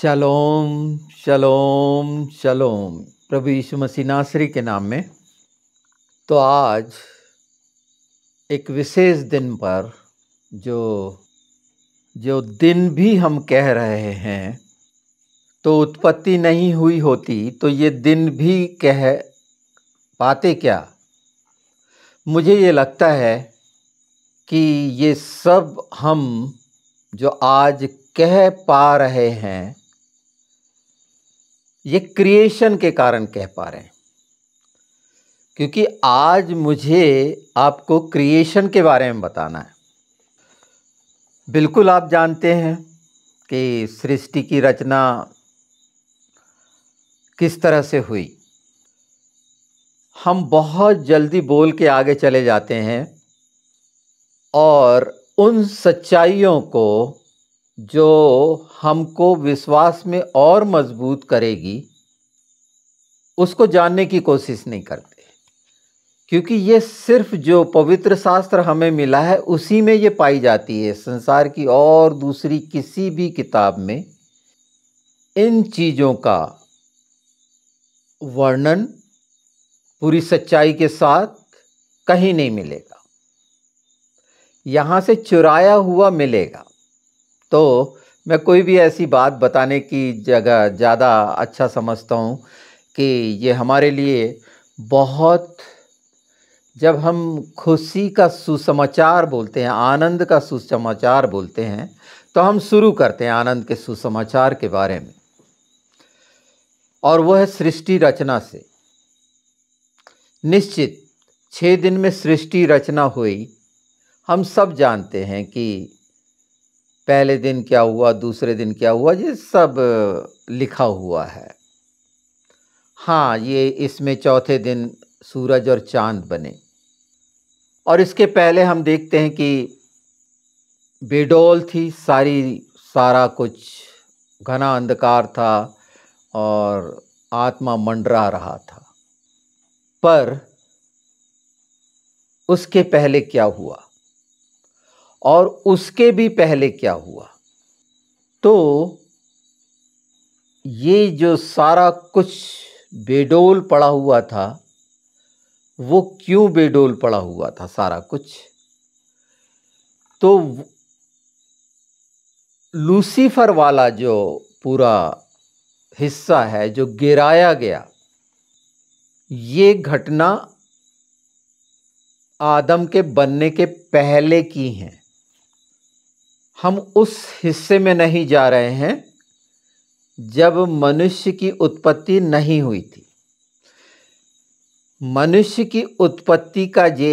शलोम शलोम शलोम प्रभु यीशु मसीह नासरी के नाम में तो आज एक विशेष दिन पर जो जो दिन भी हम कह रहे हैं तो उत्पत्ति नहीं हुई होती तो ये दिन भी कह पाते क्या मुझे ये लगता है कि ये सब हम जो आज कह पा रहे हैं ये क्रिएशन के कारण कह पा रहे हैं क्योंकि आज मुझे आपको क्रिएशन के बारे में बताना है बिल्कुल आप जानते हैं कि सृष्टि की रचना किस तरह से हुई हम बहुत जल्दी बोल के आगे चले जाते हैं और उन सच्चाइयों को जो हमको विश्वास में और मजबूत करेगी उसको जानने की कोशिश नहीं करते क्योंकि ये सिर्फ जो पवित्र शास्त्र हमें मिला है उसी में ये पाई जाती है संसार की और दूसरी किसी भी किताब में इन चीज़ों का वर्णन पूरी सच्चाई के साथ कहीं नहीं मिलेगा यहाँ से चुराया हुआ मिलेगा तो मैं कोई भी ऐसी बात बताने की जगह ज़्यादा अच्छा समझता हूँ कि ये हमारे लिए बहुत जब हम खुशी का सुसमाचार बोलते हैं आनंद का सुसमाचार बोलते हैं तो हम शुरू करते हैं आनंद के सुसमाचार के बारे में और वह है सृष्टि रचना से निश्चित छः दिन में सृष्टि रचना हुई हम सब जानते हैं कि पहले दिन क्या हुआ दूसरे दिन क्या हुआ ये सब लिखा हुआ है हाँ ये इसमें चौथे दिन सूरज और चांद बने और इसके पहले हम देखते हैं कि बेडोल थी सारी सारा कुछ घना अंधकार था और आत्मा मंडरा रहा था पर उसके पहले क्या हुआ और उसके भी पहले क्या हुआ तो ये जो सारा कुछ बेडोल पड़ा हुआ था वो क्यों बेडोल पड़ा हुआ था सारा कुछ तो लूसीफर वाला जो पूरा हिस्सा है जो गिराया गया ये घटना आदम के बनने के पहले की हैं हम उस हिस्से में नहीं जा रहे हैं जब मनुष्य की उत्पत्ति नहीं हुई थी मनुष्य की उत्पत्ति का ये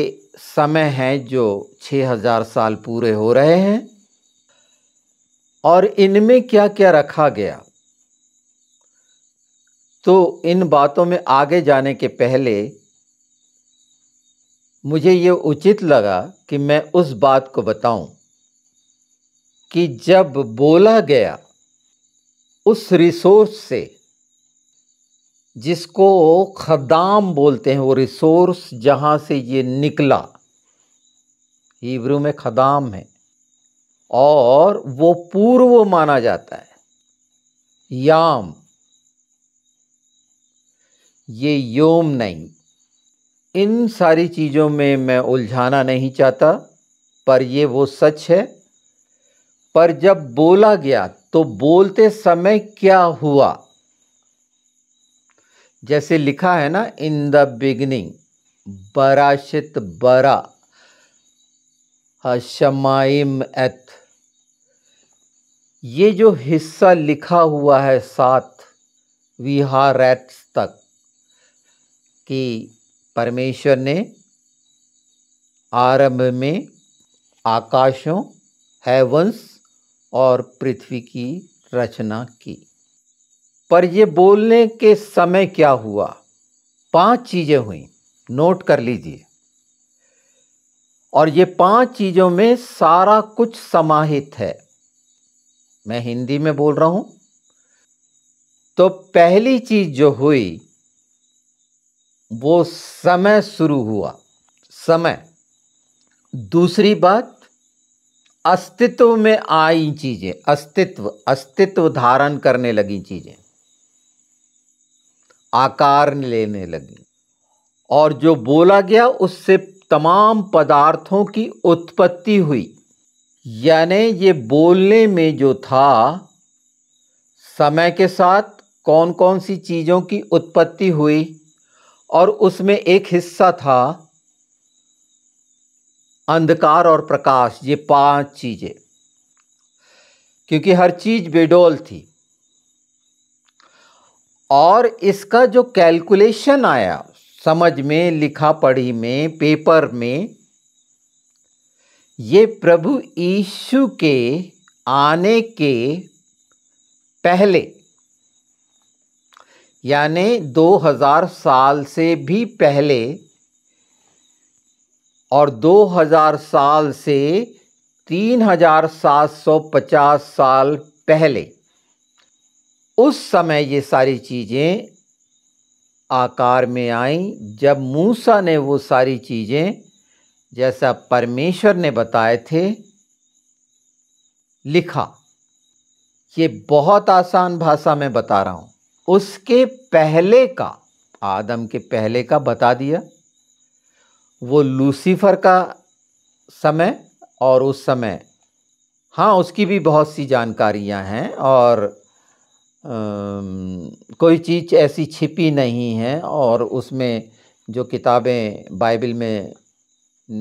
समय है जो 6000 साल पूरे हो रहे हैं और इनमें क्या क्या रखा गया तो इन बातों में आगे जाने के पहले मुझे ये उचित लगा कि मैं उस बात को बताऊं कि जब बोला गया उस रिसोर्स से जिसको खदाम बोलते हैं वो रिसोर्स जहाँ से ये निकला हिब्रू में खदाम है और वो पूर्व माना जाता है याम ये योम नहीं इन सारी चीज़ों में मैं उलझाना नहीं चाहता पर ये वो सच है पर जब बोला गया तो बोलते समय क्या हुआ जैसे लिखा है ना इन द बिगनिंग बराशित बरा शमाइम एत ये जो हिस्सा लिखा हुआ है सात विहारैत्स तक कि परमेश्वर ने आरंभ में आकाशों हैवंस और पृथ्वी की रचना की पर ये बोलने के समय क्या हुआ पांच चीज़ें हुई नोट कर लीजिए और ये पांच चीज़ों में सारा कुछ समाहित है मैं हिंदी में बोल रहा हूं तो पहली चीज जो हुई वो समय शुरू हुआ समय दूसरी बात अस्तित्व में आई चीजें अस्तित्व अस्तित्व धारण करने लगी चीजें आकार लेने लगी और जो बोला गया उससे तमाम पदार्थों की उत्पत्ति हुई यानी ये बोलने में जो था समय के साथ कौन कौन सी चीज़ों की उत्पत्ति हुई और उसमें एक हिस्सा था अंधकार और प्रकाश ये पांच चीज़ें क्योंकि हर चीज़ बेडोल थी और इसका जो कैलकुलेशन आया समझ में लिखा पढ़ी में पेपर में ये प्रभु यीशु के आने के पहले यानी 2000 साल से भी पहले और 2000 साल से 3750 साल पहले उस समय ये सारी चीज़ें आकार में आईं जब मूसा ने वो सारी चीज़ें जैसा परमेश्वर ने बताए थे लिखा ये बहुत आसान भाषा में बता रहा हूँ उसके पहले का आदम के पहले का बता दिया वो लूसीफर का समय और उस समय हाँ उसकी भी बहुत सी जानकारियाँ हैं और आ, कोई चीज़ ऐसी छिपी नहीं है और उसमें जो किताबें बाइबल में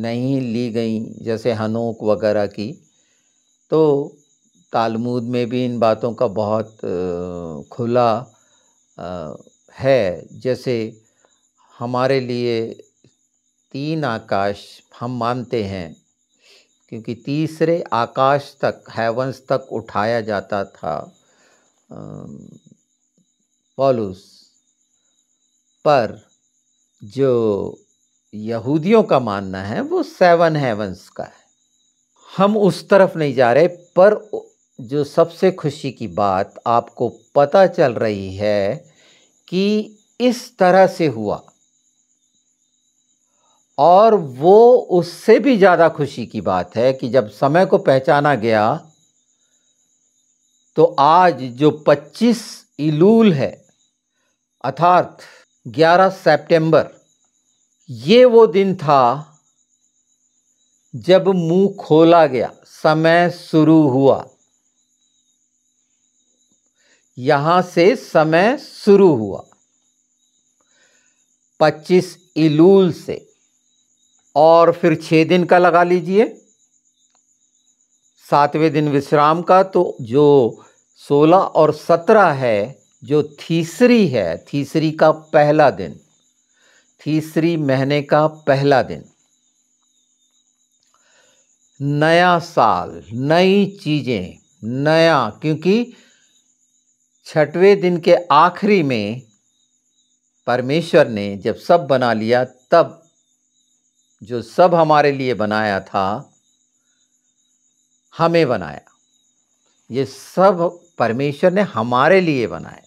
नहीं ली गई जैसे हनोक वगैरह की तो तालमूद में भी इन बातों का बहुत खुला है जैसे हमारे लिए तीन आकाश हम मानते हैं क्योंकि तीसरे आकाश तक हैवंस तक उठाया जाता था पॉलुस पर जो यहूदियों का मानना है वो सेवन हैवंस का है हम उस तरफ नहीं जा रहे पर जो सबसे खुशी की बात आपको पता चल रही है कि इस तरह से हुआ और वो उससे भी ज़्यादा खुशी की बात है कि जब समय को पहचाना गया तो आज जो 25 इलूल है अर्थात 11 सितंबर ये वो दिन था जब मुंह खोला गया समय शुरू हुआ यहाँ से समय शुरू हुआ 25 इलूल से और फिर छः दिन का लगा लीजिए सातवें दिन विश्राम का तो जो सोलह और सत्रह है जो तीसरी है तीसरी का पहला दिन तीसरी महीने का पहला दिन नया साल नई चीज़ें नया क्योंकि छठवें दिन के आखिरी में परमेश्वर ने जब सब बना लिया तब जो सब हमारे लिए बनाया था हमें बनाया ये सब परमेश्वर ने हमारे लिए बनाया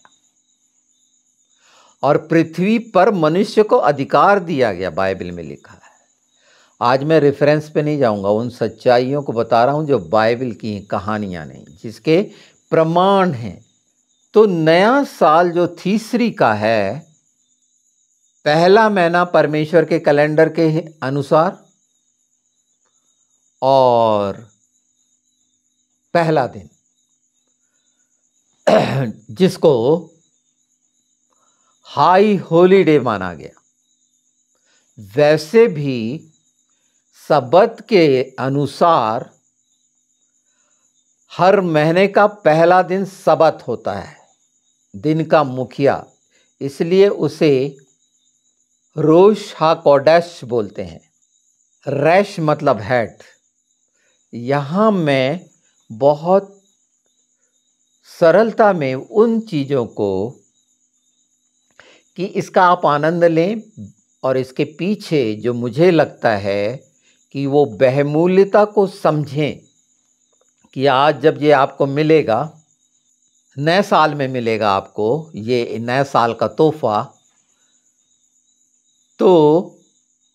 और पृथ्वी पर मनुष्य को अधिकार दिया गया बाइबल में लिखा है आज मैं रेफरेंस पे नहीं जाऊंगा उन सच्चाइयों को बता रहा हूं जो बाइबल की कहानियां नहीं जिसके प्रमाण हैं तो नया साल जो तीसरी का है पहला महीना परमेश्वर के कैलेंडर के अनुसार और पहला दिन जिसको हाई होलीडे माना गया वैसे भी सबत के अनुसार हर महीने का पहला दिन सबत होता है दिन का मुखिया इसलिए उसे रोश हाकोडैश बोलते हैं रैश मतलब हैट यहाँ मैं बहुत सरलता में उन चीज़ों को कि इसका आप आनंद लें और इसके पीछे जो मुझे लगता है कि वो बहमूल्यता को समझें कि आज जब ये आपको मिलेगा नए साल में मिलेगा आपको ये नए साल का तोहफ़ा तो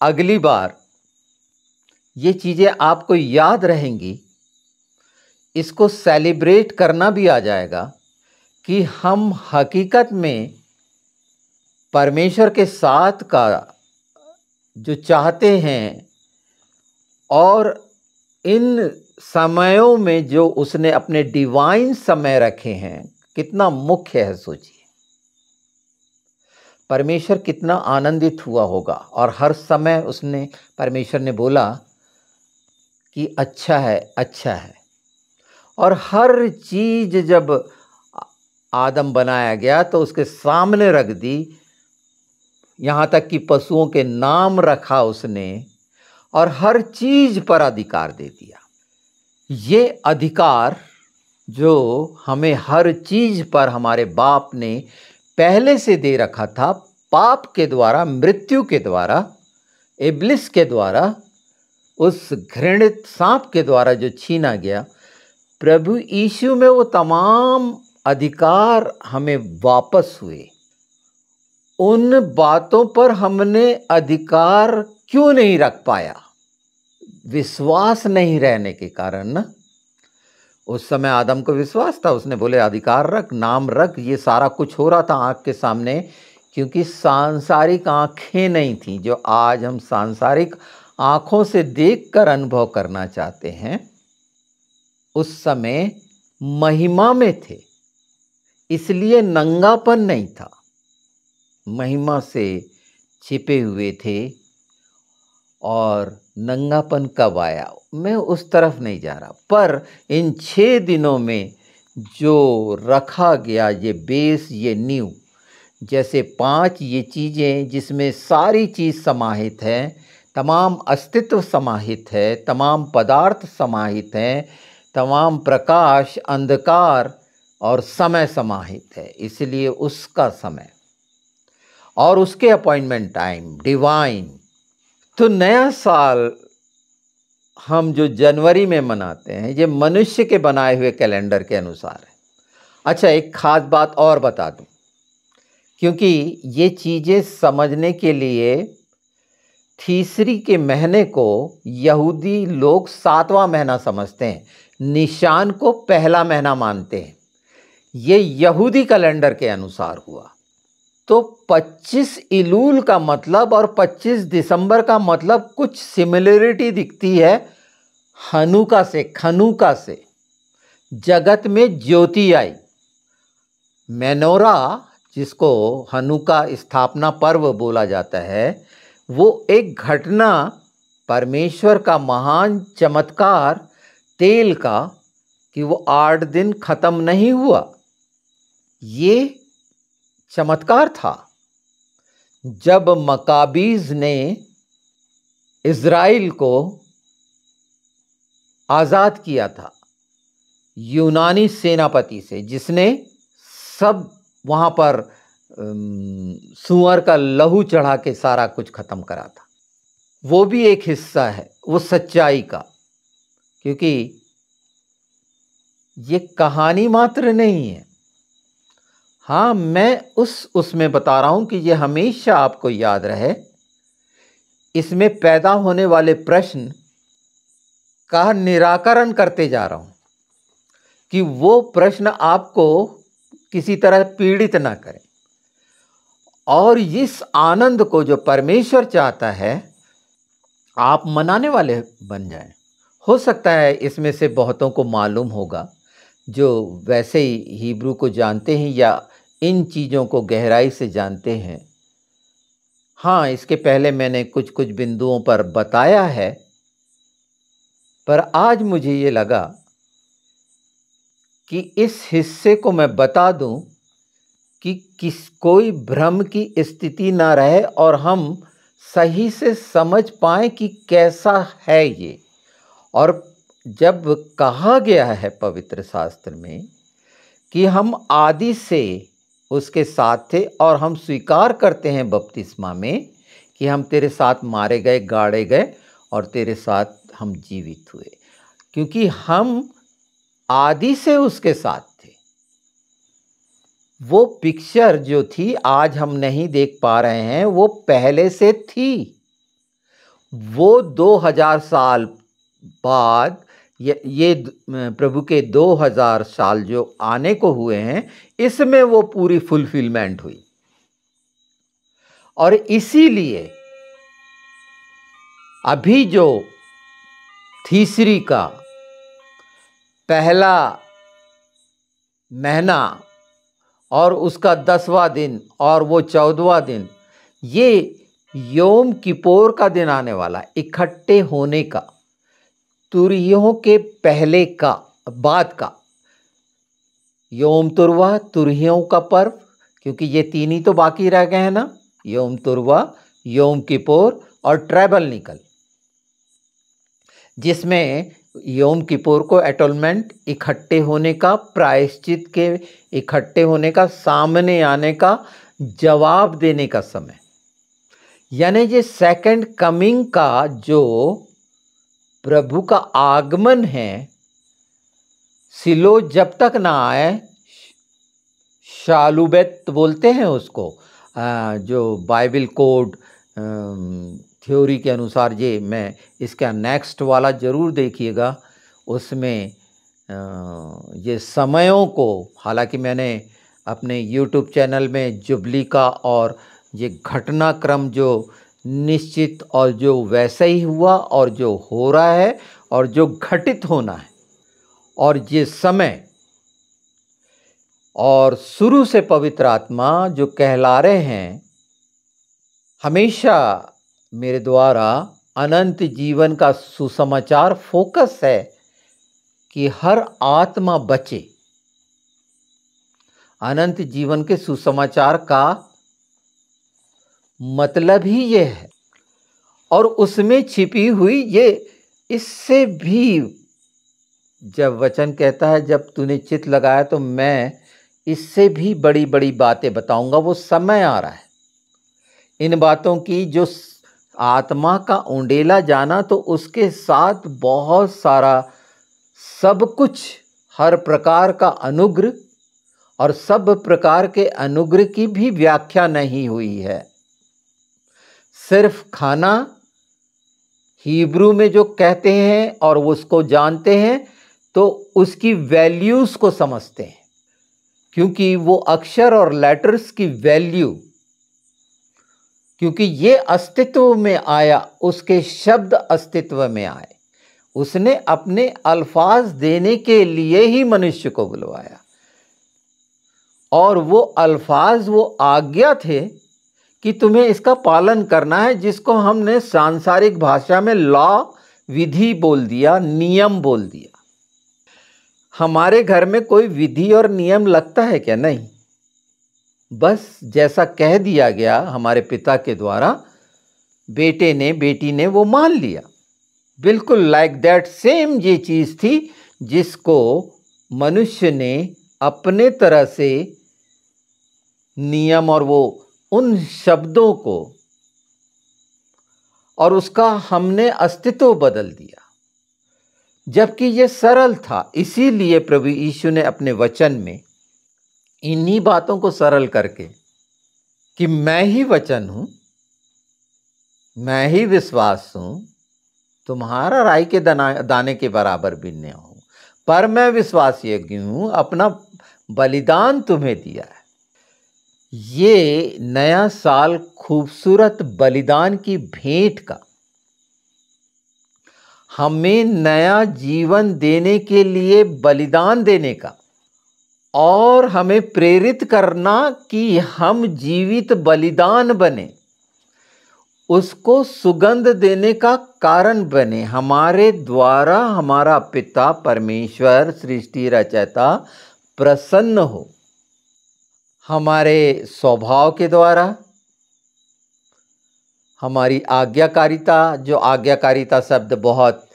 अगली बार ये चीज़ें आपको याद रहेंगी इसको सेलिब्रेट करना भी आ जाएगा कि हम हकीकत में परमेश्वर के साथ का जो चाहते हैं और इन समयों में जो उसने अपने डिवाइन समय रखे हैं कितना मुख्य है सोचिए परमेश्वर कितना आनंदित हुआ होगा और हर समय उसने परमेश्वर ने बोला कि अच्छा है अच्छा है और हर चीज़ जब आदम बनाया गया तो उसके सामने रख दी यहाँ तक कि पशुओं के नाम रखा उसने और हर चीज़ पर अधिकार दे दिया ये अधिकार जो हमें हर चीज़ पर हमारे बाप ने पहले से दे रखा था पाप के द्वारा मृत्यु के द्वारा इब्लिस के द्वारा उस घृणित सांप के द्वारा जो छीना गया प्रभु यीशु में वो तमाम अधिकार हमें वापस हुए उन बातों पर हमने अधिकार क्यों नहीं रख पाया विश्वास नहीं रहने के कारण ना उस समय आदम को विश्वास था उसने बोले अधिकार रख नाम रख ये सारा कुछ हो रहा था आँख के सामने क्योंकि सांसारिक आँखें नहीं थी जो आज हम सांसारिक आँखों से देखकर अनुभव करना चाहते हैं उस समय महिमा में थे इसलिए नंगापन नहीं था महिमा से छिपे हुए थे और नंगापन कब आया मैं उस तरफ नहीं जा रहा पर इन छः दिनों में जो रखा गया ये बेस ये न्यू जैसे पांच ये चीज़ें जिसमें सारी चीज़ समाहित है तमाम अस्तित्व समाहित है तमाम पदार्थ समाहित हैं तमाम प्रकाश अंधकार और समय समाहित है इसलिए उसका समय और उसके अपॉइंटमेंट टाइम डिवाइन तो नया साल हम जो जनवरी में मनाते हैं ये मनुष्य के बनाए हुए कैलेंडर के अनुसार है अच्छा एक ख़ास बात और बता दूं क्योंकि ये चीज़ें समझने के लिए तीसरी के महीने को यहूदी लोग सातवां महीना समझते हैं निशान को पहला महीना मानते हैं ये यहूदी कैलेंडर के अनुसार हुआ तो 25 इलूल का मतलब और 25 दिसंबर का मतलब कुछ सिमिलरिटी दिखती है हनुका से खनुका से जगत में ज्योति आई मेनोरा जिसको हनुका स्थापना पर्व बोला जाता है वो एक घटना परमेश्वर का महान चमत्कार तेल का कि वो आठ दिन ख़त्म नहीं हुआ ये चमत्कार था जब मकाबीज ने इसराइल को आज़ाद किया था यूनानी सेनापति से जिसने सब वहाँ पर सुअर का लहू चढ़ा के सारा कुछ ख़त्म करा था वो भी एक हिस्सा है वो सच्चाई का क्योंकि ये कहानी मात्र नहीं है हाँ मैं उस उसमें बता रहा हूँ कि ये हमेशा आपको याद रहे इसमें पैदा होने वाले प्रश्न का निराकरण करते जा रहा हूँ कि वो प्रश्न आपको किसी तरह पीड़ित ना करें और इस आनंद को जो परमेश्वर चाहता है आप मनाने वाले बन जाएं हो सकता है इसमें से बहुतों को मालूम होगा जो वैसे ही हिब्रू को जानते हैं या इन चीज़ों को गहराई से जानते हैं हाँ इसके पहले मैंने कुछ कुछ बिंदुओं पर बताया है पर आज मुझे ये लगा कि इस हिस्से को मैं बता दूं कि किस कोई भ्रम की स्थिति ना रहे और हम सही से समझ पाए कि कैसा है ये और जब कहा गया है पवित्र शास्त्र में कि हम आदि से उसके साथ थे और हम स्वीकार करते हैं बपतिस्मा में कि हम तेरे साथ मारे गए गाड़े गए और तेरे साथ हम जीवित हुए क्योंकि हम आदि से उसके साथ थे वो पिक्चर जो थी आज हम नहीं देख पा रहे हैं वो पहले से थी वो 2000 साल बाद ये प्रभु के 2000 साल जो आने को हुए हैं इसमें वो पूरी फुलफिलमेंट हुई और इसीलिए अभी जो तीसरी का पहला महीना और उसका दसवा दिन और वो चौदवा दिन ये योम किपोर का दिन आने वाला इकट्ठे होने का तुरहियों के पहले का बाद का योम तुरवा तुरहियों का पर्व क्योंकि ये तीन ही तो बाकी रह गए हैं ना योम तुरवा योम किपोर और ट्रैबल निकल जिसमें योम किपोर को एटोलमेंट इकट्ठे होने का प्रायश्चित के इकट्ठे होने का सामने आने का जवाब देने का समय यानी ये सेकंड कमिंग का जो प्रभु का आगमन है सिलो जब तक ना आए शालुबैत बोलते हैं उसको जो बाइबल कोड थ्योरी के अनुसार ये मैं इसका नेक्स्ट वाला ज़रूर देखिएगा उसमें ये समयों को हालांकि मैंने अपने यूट्यूब चैनल में जुबली का और ये घटनाक्रम जो निश्चित और जो वैसा ही हुआ और जो हो रहा है और जो घटित होना है और ये समय और शुरू से पवित्र आत्मा जो कहला रहे हैं हमेशा मेरे द्वारा अनंत जीवन का सुसमाचार फोकस है कि हर आत्मा बचे अनंत जीवन के सुसमाचार का मतलब ही ये है और उसमें छिपी हुई ये इससे भी जब वचन कहता है जब तूने चित लगाया तो मैं इससे भी बड़ी बड़ी बातें बताऊंगा वो समय आ रहा है इन बातों की जो आत्मा का उंडेला जाना तो उसके साथ बहुत सारा सब कुछ हर प्रकार का अनुग्रह और सब प्रकार के अनुग्रह की भी व्याख्या नहीं हुई है सिर्फ खाना हीब्रू में जो कहते हैं और उसको जानते हैं तो उसकी वैल्यूज़ को समझते हैं क्योंकि वो अक्षर और लेटर्स की वैल्यू क्योंकि ये अस्तित्व में आया उसके शब्द अस्तित्व में आए उसने अपने अल्फाज देने के लिए ही मनुष्य को बुलवाया और वो अल्फाज वो आज्ञा थे कि तुम्हें इसका पालन करना है जिसको हमने सांसारिक भाषा में लॉ विधि बोल दिया नियम बोल दिया हमारे घर में कोई विधि और नियम लगता है क्या नहीं बस जैसा कह दिया गया हमारे पिता के द्वारा बेटे ने बेटी ने वो मान लिया बिल्कुल लाइक दैट सेम ये चीज़ थी जिसको मनुष्य ने अपने तरह से नियम और वो उन शब्दों को और उसका हमने अस्तित्व बदल दिया जबकि ये सरल था इसीलिए प्रभु यीशु ने अपने वचन में इन्हीं बातों को सरल करके कि मैं ही वचन हूं मैं ही विश्वास हूं तुम्हारा राय के दाना दाने के बराबर भी नहीं हूं पर मैं विश्वास यज्ञ हूं अपना बलिदान तुम्हें दिया है ये नया साल खूबसूरत बलिदान की भेंट का हमें नया जीवन देने के लिए बलिदान देने का और हमें प्रेरित करना कि हम जीवित बलिदान बने उसको सुगंध देने का कारण बने हमारे द्वारा हमारा पिता परमेश्वर सृष्टि रचयता प्रसन्न हो हमारे स्वभाव के द्वारा हमारी आज्ञाकारिता जो आज्ञाकारिता शब्द बहुत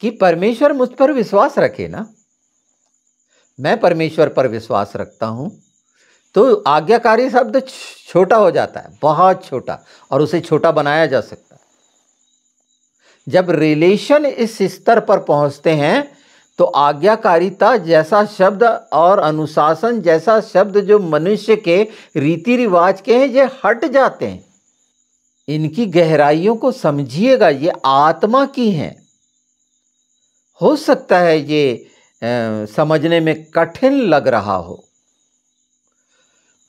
कि परमेश्वर मुझ पर विश्वास रखे ना मैं परमेश्वर पर विश्वास रखता हूँ तो आज्ञाकारी शब्द छोटा हो जाता है बहुत छोटा और उसे छोटा बनाया जा सकता है जब रिलेशन इस स्तर पर पहुँचते हैं तो आज्ञाकारिता जैसा शब्द और अनुशासन जैसा शब्द जो मनुष्य के रीति रिवाज के हैं ये हट जाते हैं इनकी गहराइयों को समझिएगा ये आत्मा की हैं हो सकता है ये आ, समझने में कठिन लग रहा हो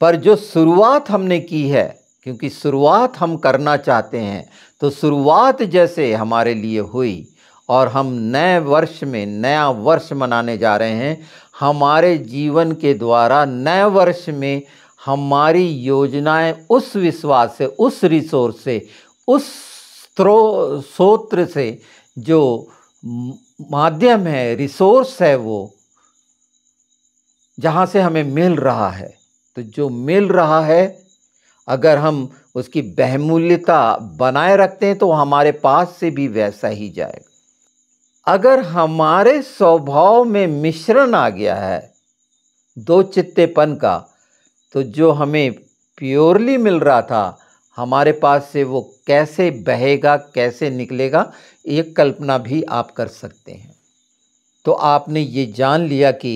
पर जो शुरुआत हमने की है क्योंकि शुरुआत हम करना चाहते हैं तो शुरुआत जैसे हमारे लिए हुई और हम नए वर्ष में नया वर्ष मनाने जा रहे हैं हमारे जीवन के द्वारा नए वर्ष में हमारी योजनाएं उस विश्वास से उस रिसोर्स से उस स्त्रो स्रोत्र से जो माध्यम है रिसोर्स है वो जहाँ से हमें मिल रहा है तो जो मिल रहा है अगर हम उसकी बहमूल्यता बनाए रखते हैं तो हमारे पास से भी वैसा ही जाएगा अगर हमारे स्वभाव में मिश्रण आ गया है दो चित्तेपन का तो जो हमें प्योरली मिल रहा था हमारे पास से वो कैसे बहेगा कैसे निकलेगा ये कल्पना भी आप कर सकते हैं तो आपने ये जान लिया कि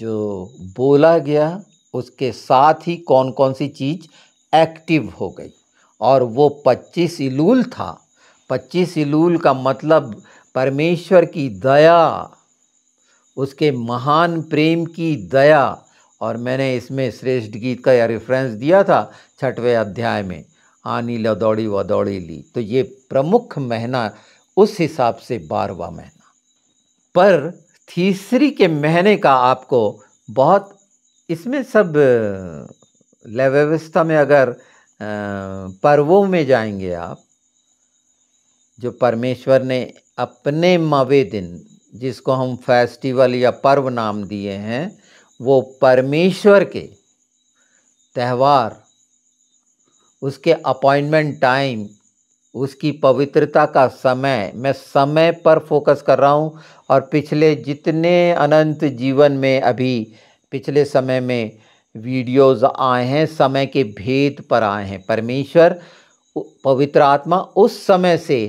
जो बोला गया उसके साथ ही कौन कौन सी चीज़ एक्टिव हो गई और वो 25 इलूल था 25 इलूल का मतलब परमेश्वर की दया उसके महान प्रेम की दया और मैंने इसमें श्रेष्ठ गीत का या रेफरेंस दिया था छठवें अध्याय में आनी लदौड़ी वदौड़ी ली तो ये प्रमुख महीना उस हिसाब से बारवा महीना पर तीसरी के महीने का आपको बहुत इसमें सब लय व्यवस्था में अगर पर्वों में जाएंगे आप जो परमेश्वर ने अपने मवे दिन जिसको हम फेस्टिवल या पर्व नाम दिए हैं वो परमेश्वर के त्यौहार उसके अपॉइंटमेंट टाइम उसकी पवित्रता का समय मैं समय पर फोकस कर रहा हूँ और पिछले जितने अनंत जीवन में अभी पिछले समय में वीडियोस आए हैं समय के भेद पर आए हैं परमेश्वर पवित्र आत्मा उस समय से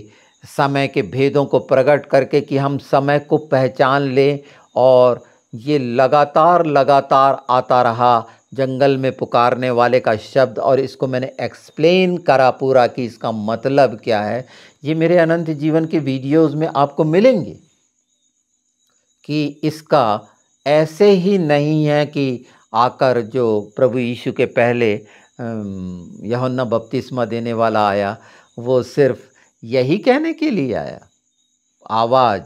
समय के भेदों को प्रकट करके कि हम समय को पहचान लें और ये लगातार लगातार आता रहा जंगल में पुकारने वाले का शब्द और इसको मैंने एक्सप्लेन करा पूरा कि इसका मतलब क्या है ये मेरे अनंत जीवन के वीडियोस में आपको मिलेंगे कि इसका ऐसे ही नहीं है कि आकर जो प्रभु यीशु के पहले यौना बपतिस्मा देने वाला आया वो सिर्फ यही कहने के लिए आया आवाज़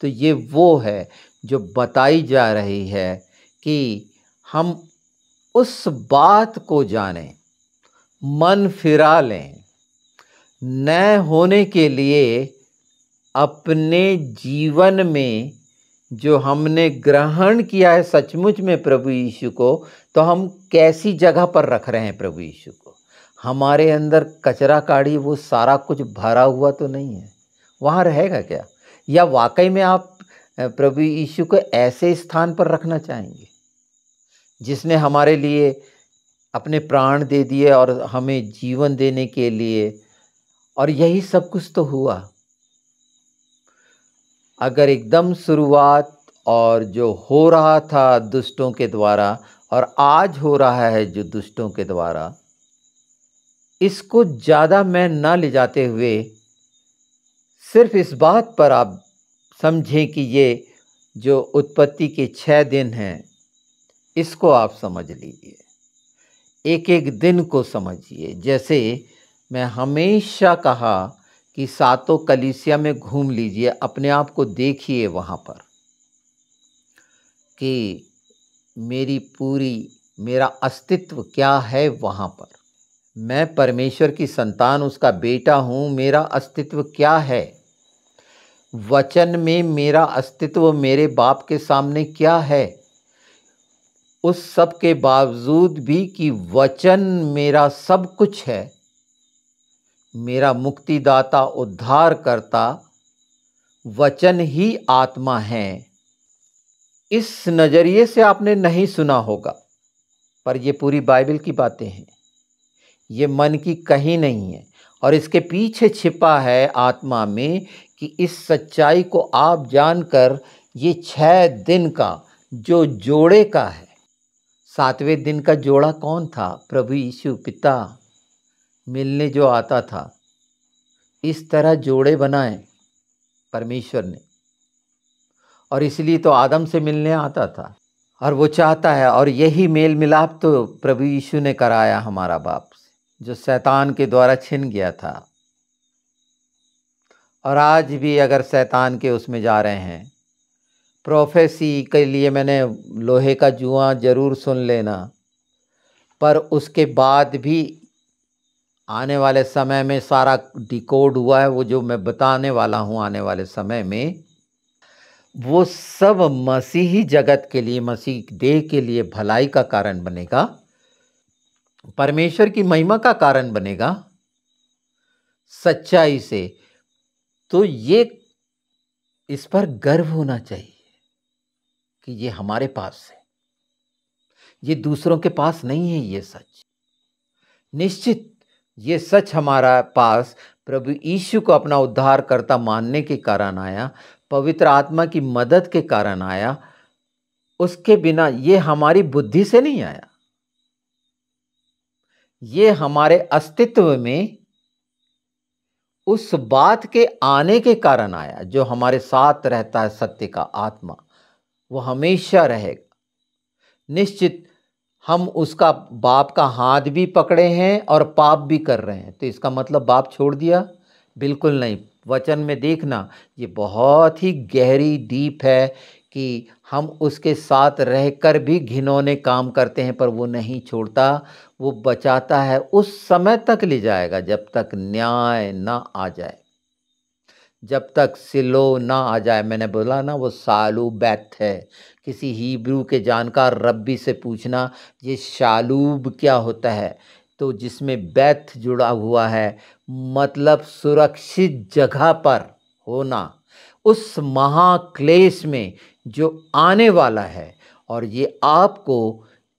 तो ये वो है जो बताई जा रही है कि हम उस बात को जानें मन फिरा लें न होने के लिए अपने जीवन में जो हमने ग्रहण किया है सचमुच में प्रभु यीशु को तो हम कैसी जगह पर रख रहे हैं प्रभु यीशु को हमारे अंदर कचरा काढ़ी वो सारा कुछ भरा हुआ तो नहीं है वहाँ रहेगा क्या या वाकई में आप प्रभु यीशु को ऐसे स्थान पर रखना चाहेंगे जिसने हमारे लिए अपने प्राण दे दिए और हमें जीवन देने के लिए और यही सब कुछ तो हुआ अगर एकदम शुरुआत और जो हो रहा था दुष्टों के द्वारा और आज हो रहा है जो दुष्टों के द्वारा इसको ज़्यादा मैं ना ले जाते हुए सिर्फ इस बात पर आप समझें कि ये जो उत्पत्ति के छः दिन हैं इसको आप समझ लीजिए एक एक दिन को समझिए जैसे मैं हमेशा कहा कि सातों कलीसिया में घूम लीजिए अपने आप को देखिए वहाँ पर कि मेरी पूरी मेरा अस्तित्व क्या है वहाँ पर मैं परमेश्वर की संतान उसका बेटा हूँ मेरा अस्तित्व क्या है वचन में मेरा अस्तित्व मेरे बाप के सामने क्या है उस सब के बावजूद भी कि वचन मेरा सब कुछ है मेरा मुक्तिदाता उद्धार करता वचन ही आत्मा है इस नज़रिए से आपने नहीं सुना होगा पर ये पूरी बाइबल की बातें हैं ये मन की कहीं नहीं है और इसके पीछे छिपा है आत्मा में कि इस सच्चाई को आप जानकर ये छः दिन का जो जोड़े का है सातवें दिन का जोड़ा कौन था प्रभु यीशु पिता मिलने जो आता था इस तरह जोड़े बनाए परमेश्वर ने और इसलिए तो आदम से मिलने आता था और वो चाहता है और यही मेल मिलाप तो प्रभु यीशु ने कराया हमारा बाप जो शैतान के द्वारा छिन गया था और आज भी अगर शैतान के उसमें जा रहे हैं प्रोफेसी के लिए मैंने लोहे का जुआ ज़रूर सुन लेना पर उसके बाद भी आने वाले समय में सारा डिकोड हुआ है वो जो मैं बताने वाला हूँ आने वाले समय में वो सब मसीही जगत के लिए मसीह देह के लिए भलाई का कारण बनेगा परमेश्वर की महिमा का कारण बनेगा सच्चाई से तो ये इस पर गर्व होना चाहिए कि ये हमारे पास है ये दूसरों के पास नहीं है ये सच निश्चित ये सच हमारा पास प्रभु यीशु को अपना उद्धारकर्ता मानने के कारण आया पवित्र आत्मा की मदद के कारण आया उसके बिना ये हमारी बुद्धि से नहीं आया ये हमारे अस्तित्व में उस बात के आने के कारण आया जो हमारे साथ रहता है सत्य का आत्मा वो हमेशा रहेगा निश्चित हम उसका बाप का हाथ भी पकड़े हैं और पाप भी कर रहे हैं तो इसका मतलब बाप छोड़ दिया बिल्कुल नहीं वचन में देखना ये बहुत ही गहरी डीप है कि हम उसके साथ रहकर भी घिनौने काम करते हैं पर वो नहीं छोड़ता वो बचाता है उस समय तक ले जाएगा जब तक न्याय ना आ जाए जब तक सिलो ना आ जाए मैंने बोला ना वो सालू बैथ है किसी हीब्रू के जानकार रब्बी से पूछना ये शालूब क्या होता है तो जिसमें बैथ जुड़ा हुआ है मतलब सुरक्षित जगह पर होना उस महाक्लेश में जो आने वाला है और ये आपको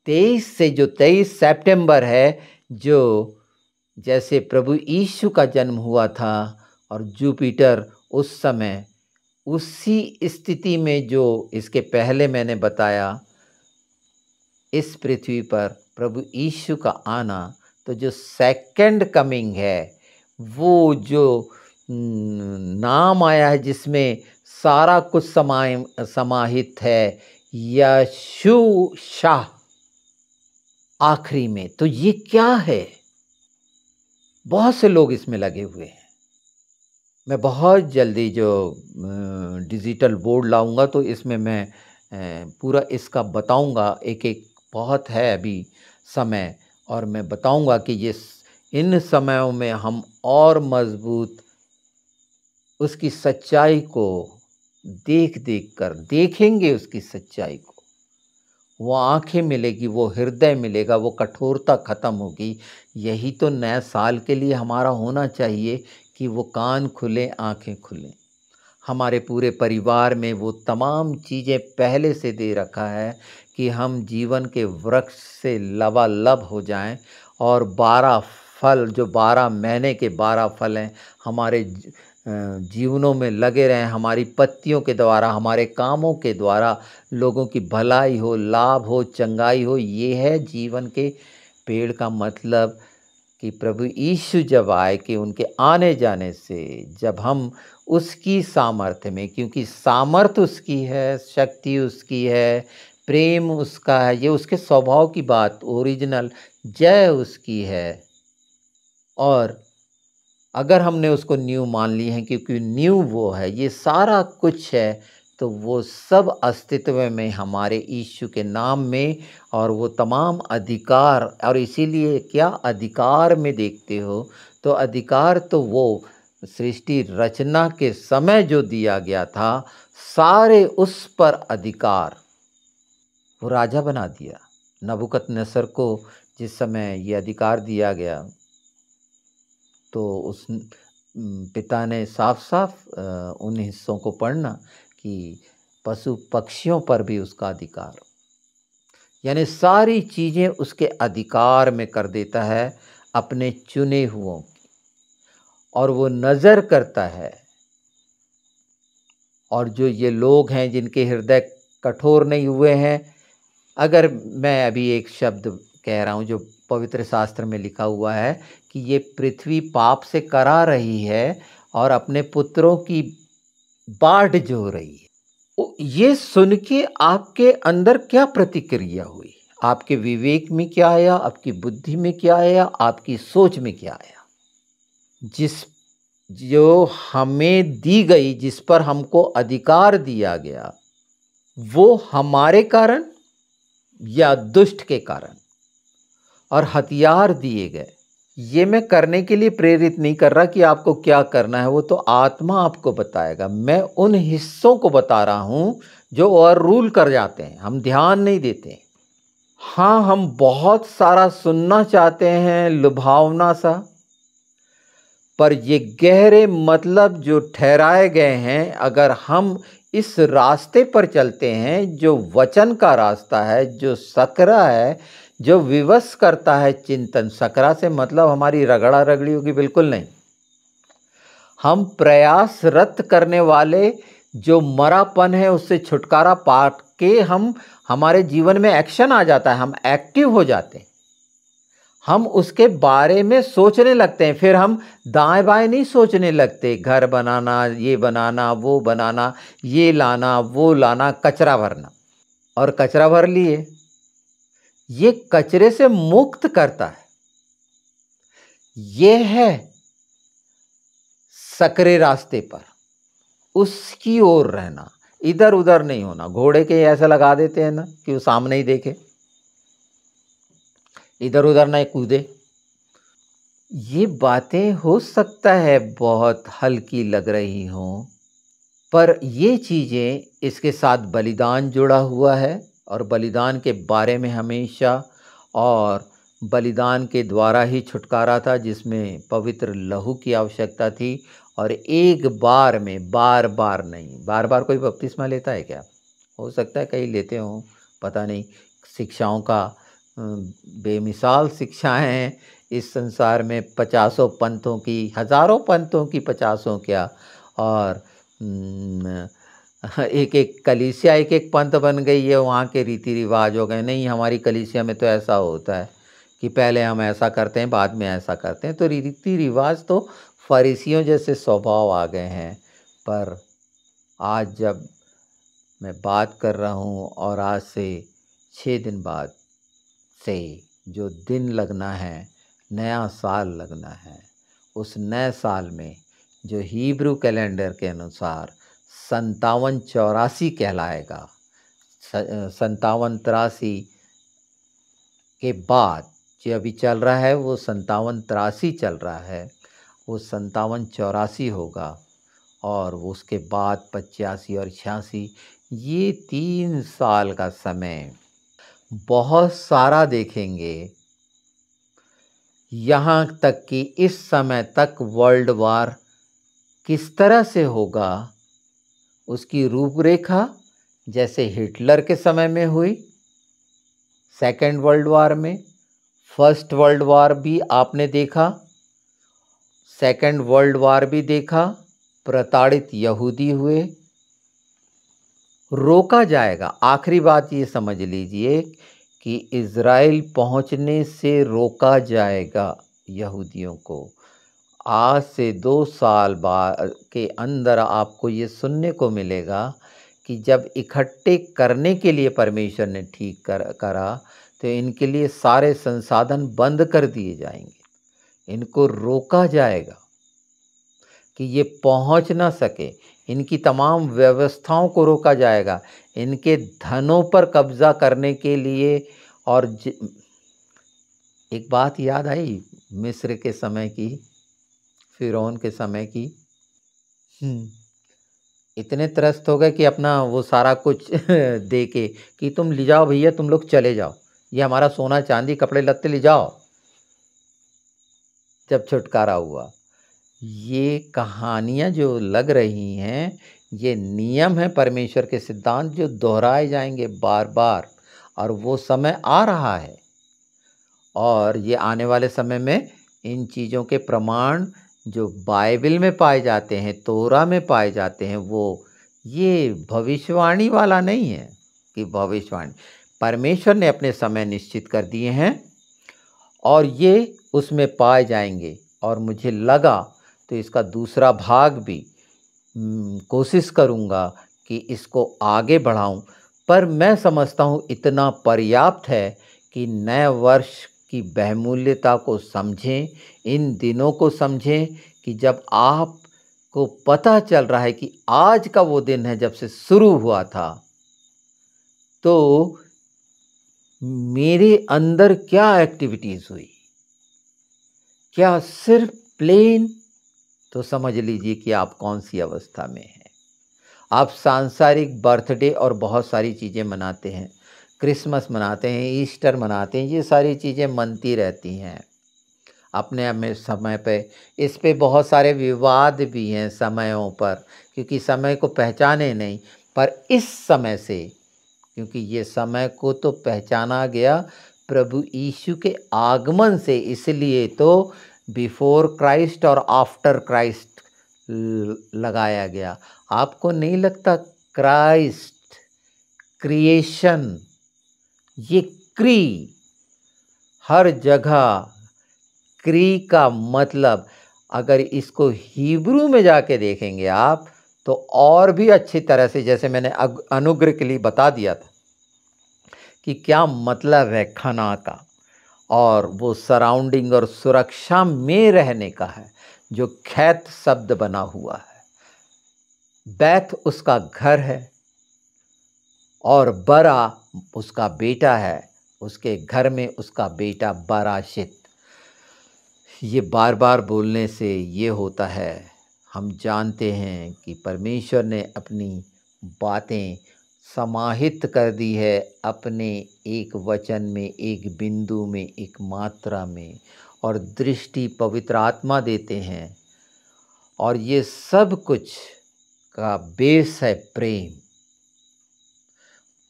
23 से जो 23 सितंबर है जो जैसे प्रभु यीशु का जन्म हुआ था और जुपिटर उस समय उसी स्थिति में जो इसके पहले मैंने बताया इस पृथ्वी पर प्रभु यीशु का आना तो जो सेकंड कमिंग है वो जो नाम आया है जिसमें सारा कुछ समाय समाहित है यशु शाह आखिरी में तो ये क्या है बहुत से लोग इसमें लगे हुए हैं मैं बहुत जल्दी जो डिजिटल बोर्ड लाऊंगा तो इसमें मैं पूरा इसका बताऊंगा एक एक बहुत है अभी समय और मैं बताऊंगा कि ये इन समयों में हम और मज़बूत उसकी सच्चाई को देख देख कर देखेंगे उसकी सच्चाई को वो आंखें मिलेगी वो हृदय मिलेगा वो कठोरता ख़त्म होगी यही तो नए साल के लिए हमारा होना चाहिए कि वो कान खुलें आंखें खुलें हमारे पूरे परिवार में वो तमाम चीज़ें पहले से दे रखा है कि हम जीवन के वृक्ष से लवालब हो जाएं और बारह फल जो बारह महीने के बारह फल हैं हमारे जीवनों में लगे रहें हमारी पत्तियों के द्वारा हमारे कामों के द्वारा लोगों की भलाई हो लाभ हो चंगाई हो ये है जीवन के पेड़ का मतलब कि प्रभु यीशु जब आए कि उनके आने जाने से जब हम उसकी सामर्थ्य में क्योंकि सामर्थ्य उसकी है शक्ति उसकी है प्रेम उसका है ये उसके स्वभाव की बात ओरिजिनल जय उसकी है और अगर हमने उसको न्यू मान ली है क्योंकि न्यू वो है ये सारा कुछ है तो वो सब अस्तित्व में हमारे ईशु के नाम में और वो तमाम अधिकार और इसीलिए क्या अधिकार में देखते हो तो अधिकार तो वो सृष्टि रचना के समय जो दिया गया था सारे उस पर अधिकार वो राजा बना दिया नबुकत नसर को जिस समय ये अधिकार दिया गया तो उस पिता ने साफ साफ उन हिस्सों को पढ़ना कि पशु पक्षियों पर भी उसका अधिकार यानी सारी चीज़ें उसके अधिकार में कर देता है अपने चुने हुओं की और वो नज़र करता है और जो ये लोग हैं जिनके हृदय कठोर नहीं हुए हैं अगर मैं अभी एक शब्द कह रहा हूँ जो पवित्र शास्त्र में लिखा हुआ है कि ये पृथ्वी पाप से करा रही है और अपने पुत्रों की बाढ़ जो रही है ये सुन के आपके अंदर क्या प्रतिक्रिया हुई आपके विवेक में क्या आया आपकी बुद्धि में क्या आया आपकी सोच में क्या आया जिस जो हमें दी गई जिस पर हमको अधिकार दिया गया वो हमारे कारण या दुष्ट के कारण और हथियार दिए गए ये मैं करने के लिए प्रेरित नहीं कर रहा कि आपको क्या करना है वो तो आत्मा आपको बताएगा मैं उन हिस्सों को बता रहा हूँ जो और रूल कर जाते हैं हम ध्यान नहीं देते हाँ हम बहुत सारा सुनना चाहते हैं लुभावना सा पर ये गहरे मतलब जो ठहराए गए हैं अगर हम इस रास्ते पर चलते हैं जो वचन का रास्ता है जो सकरा है जो विवश करता है चिंतन सकरा से मतलब हमारी रगड़ा रगड़ी होगी बिल्कुल नहीं हम प्रयासरत करने वाले जो मरापन है उससे छुटकारा पा के हम हमारे जीवन में एक्शन आ जाता है हम एक्टिव हो जाते हैं हम उसके बारे में सोचने लगते हैं फिर हम दाएं बाएं नहीं सोचने लगते घर बनाना ये बनाना वो बनाना ये लाना वो लाना कचरा भरना और कचरा भर लिए ये कचरे से मुक्त करता है ये है सकरे रास्ते पर उसकी ओर रहना इधर उधर नहीं होना घोड़े के ऐसा लगा देते हैं ना कि वो सामने ही देखे इधर उधर ना कूदे ये बातें हो सकता है बहुत हल्की लग रही हों पर ये चीज़ें इसके साथ बलिदान जुड़ा हुआ है और बलिदान के बारे में हमेशा और बलिदान के द्वारा ही छुटकारा था जिसमें पवित्र लहू की आवश्यकता थी और एक बार में बार बार नहीं बार बार कोई बपतिस्मा लेता है क्या हो सकता है कई लेते हों पता नहीं शिक्षाओं का बेमिसाल शिक्षाएं हैं इस संसार में पचासों पंथों की हज़ारों पंथों की पचासों क्या और न, एक एक कलीसिया एक एक पंथ बन गई है वहाँ के रीति रिवाज हो गए नहीं हमारी कलीसिया में तो ऐसा होता है कि पहले हम ऐसा करते हैं बाद में ऐसा करते हैं तो रीति रिवाज तो फरीसियों जैसे स्वभाव आ गए हैं पर आज जब मैं बात कर रहा हूँ और आज से छः दिन बाद से जो दिन लगना है नया साल लगना है उस नए साल में जो हीब्रू कैलेंडर के अनुसार संतावन चौरासी कहलाएगा संतावन तिरासी के बाद जो अभी चल रहा है वो संतावन तिरासी चल रहा है वो संतावन चौरासी होगा और उसके बाद पचासी और छियासी ये तीन साल का समय बहुत सारा देखेंगे यहाँ तक कि इस समय तक वर्ल्ड वार किस तरह से होगा उसकी रूपरेखा जैसे हिटलर के समय में हुई सेकेंड वर्ल्ड वार में फर्स्ट वर्ल्ड वार भी आपने देखा सेकेंड वर्ल्ड वार भी देखा प्रताड़ित यहूदी हुए रोका जाएगा आखिरी बात ये समझ लीजिए कि इज़राइल पहुंचने से रोका जाएगा यहूदियों को आज से दो साल बाद के अंदर आपको ये सुनने को मिलेगा कि जब इकट्ठे करने के लिए परमेश्वर ने ठीक कर करा तो इनके लिए सारे संसाधन बंद कर दिए जाएंगे इनको रोका जाएगा कि ये पहुंच ना सके इनकी तमाम व्यवस्थाओं को रोका जाएगा इनके धनों पर कब्जा करने के लिए और ज... एक बात याद आई मिस्र के समय की फ़िरौन के समय की हम्म। इतने त्रस्त हो गए कि अपना वो सारा कुछ दे के कि तुम ले जाओ भैया तुम लोग चले जाओ ये हमारा सोना चांदी कपड़े लत्ते ले जाओ जब छुटकारा हुआ ये कहानियाँ जो लग रही हैं ये नियम है परमेश्वर के सिद्धांत जो दोहराए जाएंगे बार बार और वो समय आ रहा है और ये आने वाले समय में इन चीज़ों के प्रमाण जो बाइबल में पाए जाते हैं तोरा में पाए जाते हैं वो ये भविष्यवाणी वाला नहीं है कि भविष्यवाणी परमेश्वर ने अपने समय निश्चित कर दिए हैं और ये उसमें पाए जाएंगे और मुझे लगा तो इसका दूसरा भाग भी हम्म, कोशिश करूँगा कि इसको आगे बढ़ाऊँ पर मैं समझता हूँ इतना पर्याप्त है कि नए वर्ष की बहमूल्यता को समझें इन दिनों को समझें कि जब आप को पता चल रहा है कि आज का वो दिन है जब से शुरू हुआ था तो मेरे अंदर क्या एक्टिविटीज़ हुई क्या सिर्फ प्लेन तो समझ लीजिए कि आप कौन सी अवस्था में हैं आप सांसारिक बर्थडे और बहुत सारी चीज़ें मनाते हैं क्रिसमस मनाते हैं ईस्टर मनाते हैं ये सारी चीज़ें मनती रहती हैं अपने अपने समय पे इस पे बहुत सारे विवाद भी हैं समयों पर क्योंकि समय को पहचाने नहीं पर इस समय से क्योंकि ये समय को तो पहचाना गया प्रभु यीशु के आगमन से इसलिए तो बिफोर क्राइस्ट और आफ्टर क्राइस्ट लगाया गया आपको नहीं लगता क्राइस्ट क्रिएशन ये क्री हर जगह क्री का मतलब अगर इसको हिब्रू में जाके देखेंगे आप तो और भी अच्छी तरह से जैसे मैंने अनुग्रह के लिए बता दिया था कि क्या मतलब है खाना का और वो सराउंडिंग और सुरक्षा में रहने का है जो खैत शब्द बना हुआ है बैथ उसका घर है और बरा उसका बेटा है उसके घर में उसका बेटा बराशित ये बार बार बोलने से ये होता है हम जानते हैं कि परमेश्वर ने अपनी बातें समाहित कर दी है अपने एक वचन में एक बिंदु में एक मात्रा में और दृष्टि पवित्र आत्मा देते हैं और ये सब कुछ का बेस है प्रेम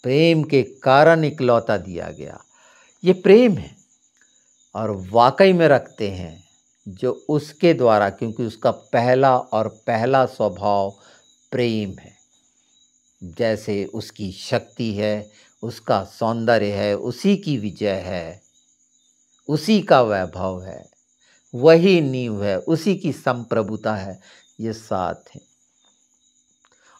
प्रेम के कारण इकलौता दिया गया ये प्रेम है और वाकई में रखते हैं जो उसके द्वारा क्योंकि उसका पहला और पहला स्वभाव प्रेम है जैसे उसकी शक्ति है उसका सौंदर्य है उसी की विजय है उसी का वैभव है वही नींव है उसी की संप्रभुता है ये साथ हैं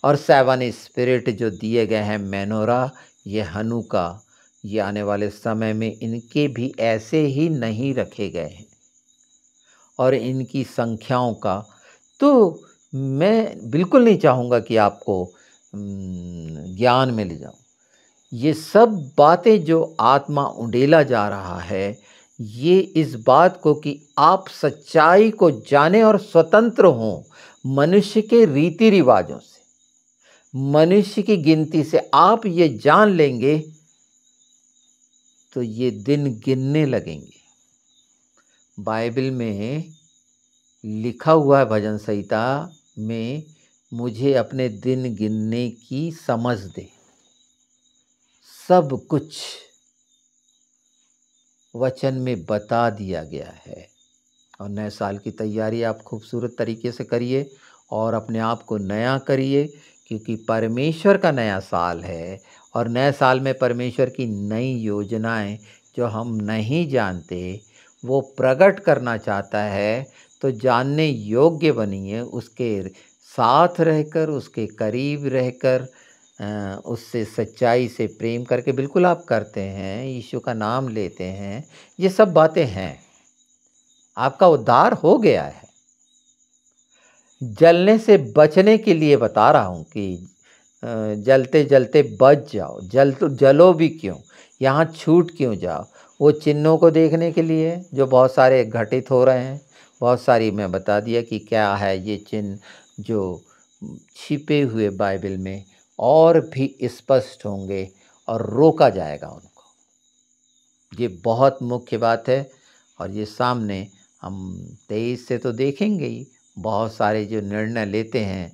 और सेवन स्पिरिट जो दिए गए हैं मैनोरा ये हनुका ये आने वाले समय में इनके भी ऐसे ही नहीं रखे गए हैं और इनकी संख्याओं का तो मैं बिल्कुल नहीं चाहूँगा कि आपको ज्ञान में ले जाऊँ ये सब बातें जो आत्मा उंडेला जा रहा है ये इस बात को कि आप सच्चाई को जाने और स्वतंत्र हों मनुष्य के रीति रिवाजों से मनुष्य की गिनती से आप ये जान लेंगे तो ये दिन गिनने लगेंगे बाइबल में लिखा हुआ है भजन संहिता में मुझे अपने दिन गिनने की समझ दे सब कुछ वचन में बता दिया गया है और नए साल की तैयारी आप खूबसूरत तरीके से करिए और अपने आप को नया करिए क्योंकि परमेश्वर का नया साल है और नए साल में परमेश्वर की नई योजनाएं जो हम नहीं जानते वो प्रकट करना चाहता है तो जानने योग्य बनिए उसके साथ रहकर उसके करीब रहकर उससे सच्चाई से प्रेम करके बिल्कुल आप करते हैं यीशु का नाम लेते हैं ये सब बातें हैं आपका उद्धार हो गया है जलने से बचने के लिए बता रहा हूँ कि जलते जलते बच जाओ जल तो जलो भी क्यों यहाँ छूट क्यों जाओ वो चिन्हों को देखने के लिए जो बहुत सारे घटित हो रहे हैं बहुत सारी मैं बता दिया कि क्या है ये चिन्ह जो छिपे हुए बाइबल में और भी स्पष्ट होंगे और रोका जाएगा उनको ये बहुत मुख्य बात है और ये सामने हम तेईस से तो देखेंगे ही बहुत सारे जो निर्णय लेते हैं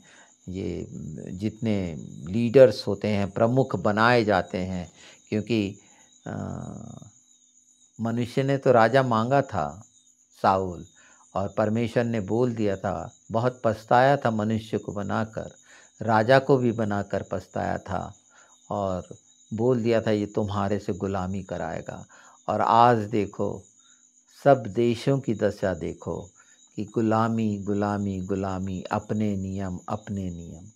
ये जितने लीडर्स होते हैं प्रमुख बनाए जाते हैं क्योंकि मनुष्य ने तो राजा मांगा था साउल और परमेश्वर ने बोल दिया था बहुत पछताया था मनुष्य को बनाकर राजा को भी बनाकर पछताया था और बोल दिया था ये तुम्हारे से गुलामी कराएगा और आज देखो सब देशों की दशा देखो कि गुलामी गुलामी गुलामी अपने नियम अपने नियम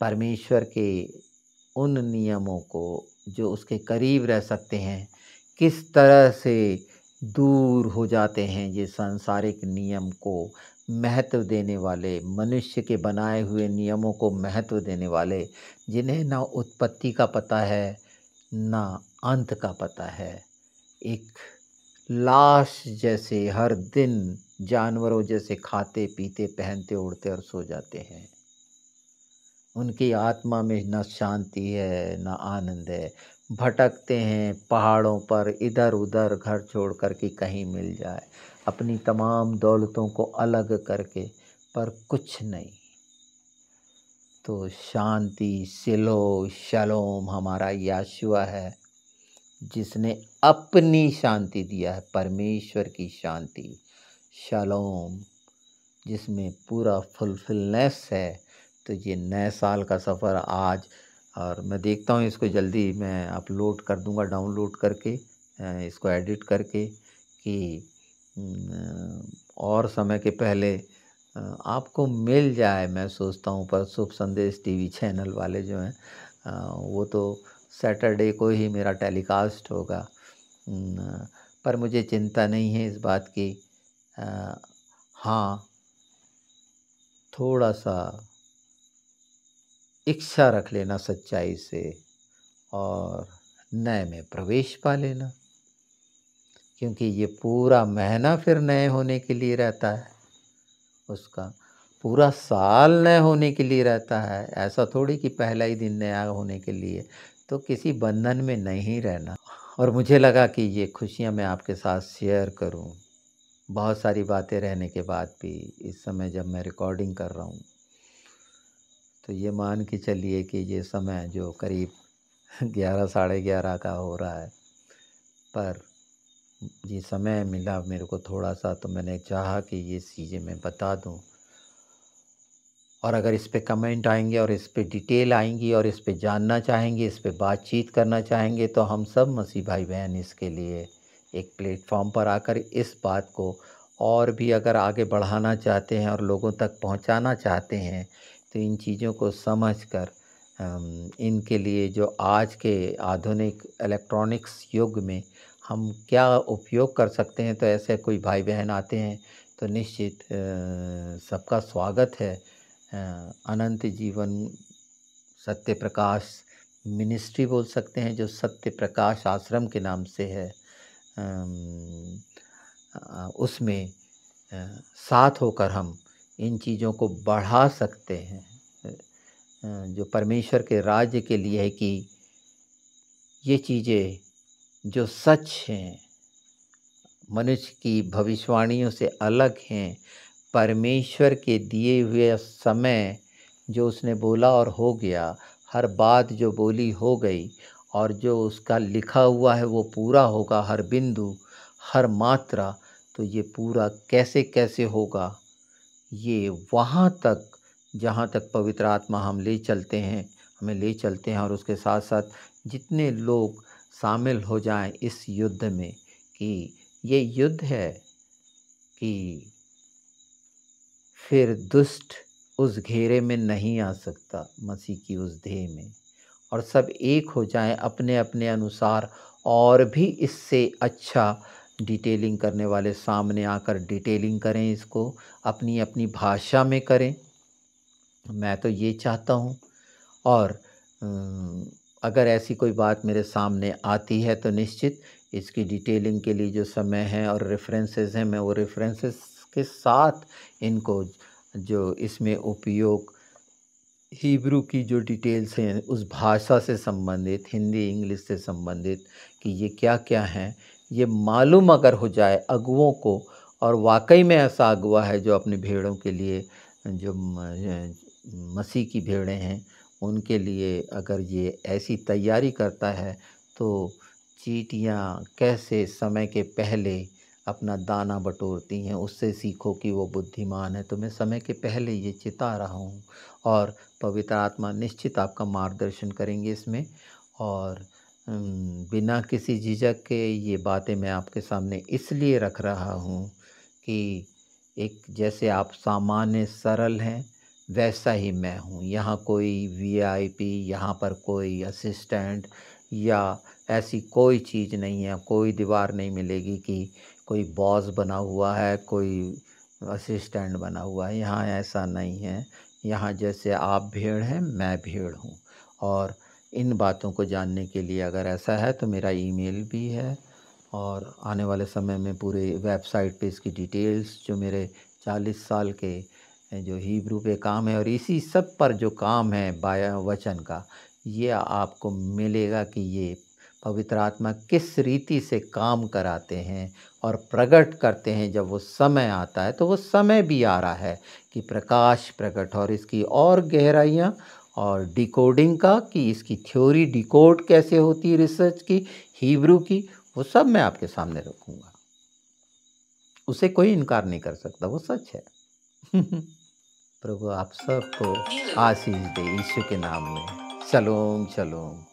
परमेश्वर के उन नियमों को जो उसके करीब रह सकते हैं किस तरह से दूर हो जाते हैं ये सांसारिक नियम को महत्व देने वाले मनुष्य के बनाए हुए नियमों को महत्व देने वाले जिन्हें ना उत्पत्ति का पता है ना अंत का पता है एक लाश जैसे हर दिन जानवरों जैसे खाते पीते पहनते उड़ते और सो जाते हैं उनकी आत्मा में ना शांति है ना आनंद है भटकते हैं पहाड़ों पर इधर उधर घर छोड़ कर के कहीं मिल जाए अपनी तमाम दौलतों को अलग करके पर कुछ नहीं तो शांति सिलो शलोम हमारा याशुआ है जिसने अपनी शांति दिया है परमेश्वर की शांति शलोम जिसमें पूरा फुलफिलनेस है तो ये नए साल का सफ़र आज और मैं देखता हूँ इसको जल्दी मैं अपलोड कर दूँगा डाउनलोड करके इसको एडिट करके कि और समय के पहले आपको मिल जाए मैं सोचता हूँ पर शुभ संदेश टीवी चैनल वाले जो हैं वो तो सैटरडे को ही मेरा टेलीकास्ट होगा पर मुझे चिंता नहीं है इस बात की हाँ थोड़ा सा इच्छा रख लेना सच्चाई से और नए में प्रवेश पा लेना क्योंकि ये पूरा महीना फिर नए होने के लिए रहता है उसका पूरा साल नए होने के लिए रहता है ऐसा थोड़ी कि पहला ही दिन नया होने के लिए तो किसी बंधन में नहीं रहना और मुझे लगा कि ये खुशियाँ मैं आपके साथ शेयर करूँ बहुत सारी बातें रहने के बाद भी इस समय जब मैं रिकॉर्डिंग कर रहा हूँ तो ये मान के चलिए कि ये समय जो करीब ग्यारह साढ़े ग्यारह का हो रहा है पर ये समय मिला मेरे को थोड़ा सा तो मैंने चाहा कि ये चीज़ें मैं बता दूँ और अगर इस पर कमेंट आएंगे और इस पर डिटेल आएंगी और इस पर जानना चाहेंगे इस पर बातचीत करना चाहेंगे तो हम सब मसीह भाई बहन इसके लिए एक प्लेटफॉर्म पर आकर इस बात को और भी अगर आगे बढ़ाना चाहते हैं और लोगों तक पहुंचाना चाहते हैं तो इन चीज़ों को समझकर इनके लिए जो आज के आधुनिक इलेक्ट्रॉनिक्स युग में हम क्या उपयोग कर सकते हैं तो ऐसे कोई भाई बहन आते हैं तो निश्चित सबका स्वागत है अनंत जीवन सत्य प्रकाश मिनिस्ट्री बोल सकते हैं जो सत्य प्रकाश आश्रम के नाम से है उसमें साथ होकर हम इन चीज़ों को बढ़ा सकते हैं जो परमेश्वर के राज्य के लिए है कि ये चीज़ें जो सच हैं मनुष्य की भविष्यवाणियों से अलग हैं परमेश्वर के दिए हुए समय जो उसने बोला और हो गया हर बात जो बोली हो गई और जो उसका लिखा हुआ है वो पूरा होगा हर बिंदु हर मात्रा तो ये पूरा कैसे कैसे होगा ये वहाँ तक जहाँ तक पवित्र आत्मा हम ले चलते हैं हमें ले चलते हैं और उसके साथ साथ जितने लोग शामिल हो जाएं इस युद्ध में कि ये युद्ध है कि फिर दुष्ट उस घेरे में नहीं आ सकता मसीह की उस देह में और सब एक हो जाएं अपने अपने अनुसार और भी इससे अच्छा डिटेलिंग करने वाले सामने आकर डिटेलिंग करें इसको अपनी अपनी भाषा में करें मैं तो ये चाहता हूँ और अगर ऐसी कोई बात मेरे सामने आती है तो निश्चित इसकी डिटेलिंग के लिए जो समय है और रेफरेंसेस हैं मैं वो रेफरेंसेस के साथ इनको जो इसमें उपयोग हीब्रू की जो डिटेल्स हैं उस भाषा से संबंधित हिंदी इंग्लिश से संबंधित कि ये क्या क्या हैं ये मालूम अगर हो जाए अगुओं को और वाकई में ऐसा अगुआ है जो अपनी भेड़ों के लिए जो मसीह की भेड़ें हैं उनके लिए अगर ये ऐसी तैयारी करता है तो चीटियाँ कैसे समय के पहले अपना दाना बटोरती हैं उससे सीखो कि वो बुद्धिमान है तो मैं समय के पहले ये चिता रहा हूँ और पवित्र आत्मा निश्चित आपका मार्गदर्शन करेंगे इसमें और बिना किसी झिझक के ये बातें मैं आपके सामने इसलिए रख रहा हूँ कि एक जैसे आप सामान्य सरल हैं वैसा ही मैं हूँ यहाँ कोई वीआईपी यहाँ पर कोई असिस्टेंट या ऐसी कोई चीज़ नहीं है कोई दीवार नहीं मिलेगी कि कोई बॉस बना हुआ है कोई असिस्टेंट बना हुआ है यहाँ ऐसा नहीं है यहाँ जैसे आप भीड़ हैं मैं भीड़ हूँ और इन बातों को जानने के लिए अगर ऐसा है तो मेरा ईमेल भी है और आने वाले समय में पूरे वेबसाइट पे इसकी डिटेल्स जो मेरे 40 साल के जो हीब्रू पे काम है और इसी सब पर जो काम है बाया वचन का ये आपको मिलेगा कि ये पवित्र आत्मा किस रीति से काम कराते हैं और प्रकट करते हैं जब वो समय आता है तो वो समय भी आ रहा है कि प्रकाश प्रकट और इसकी और गहराइयाँ और डिकोडिंग का कि इसकी थ्योरी डिकोड कैसे होती है रिसर्च की हीब्रू की वो सब मैं आपके सामने रखूँगा उसे कोई इनकार नहीं कर सकता वो सच है प्रभु आप सबको आशीष दे ईश्वर के नाम में चलोम चलोम